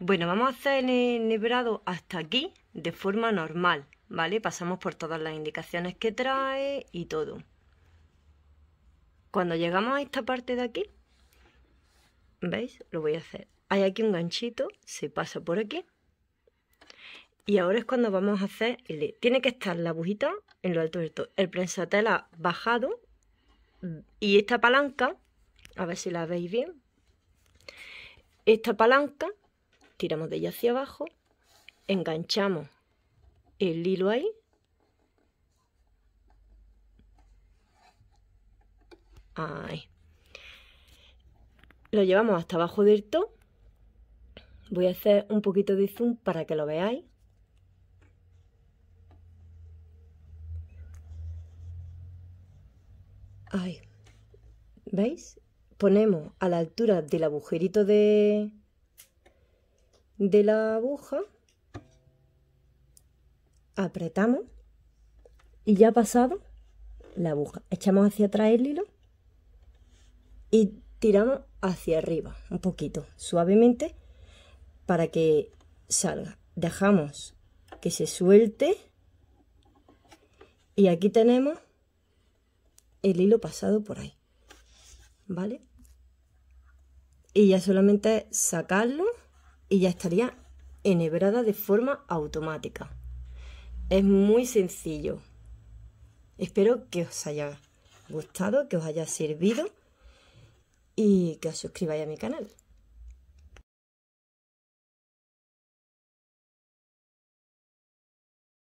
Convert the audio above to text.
Bueno, vamos a hacer el enhebrado hasta aquí de forma normal, ¿vale? Pasamos por todas las indicaciones que trae y todo. Cuando llegamos a esta parte de aquí, ¿veis? Lo voy a hacer. Hay aquí un ganchito, se pasa por aquí. Y ahora es cuando vamos a hacer Tiene que estar la agujita en lo alto del todo. El prensatela bajado y esta palanca, a ver si la veis bien. Esta palanca tiramos de ella hacia abajo, enganchamos el hilo ahí, ahí. Lo llevamos hasta abajo del top. Voy a hacer un poquito de zoom para que lo veáis. Ahí. ¿Veis? Ponemos a la altura del agujerito de, de la aguja, apretamos y ya ha pasado la aguja. Echamos hacia atrás el hilo y tiramos hacia arriba un poquito, suavemente, para que salga. Dejamos que se suelte y aquí tenemos el hilo pasado por ahí, ¿vale? Y ya solamente sacarlo y ya estaría enhebrada de forma automática. Es muy sencillo. Espero que os haya gustado, que os haya servido y que os suscribáis a mi canal.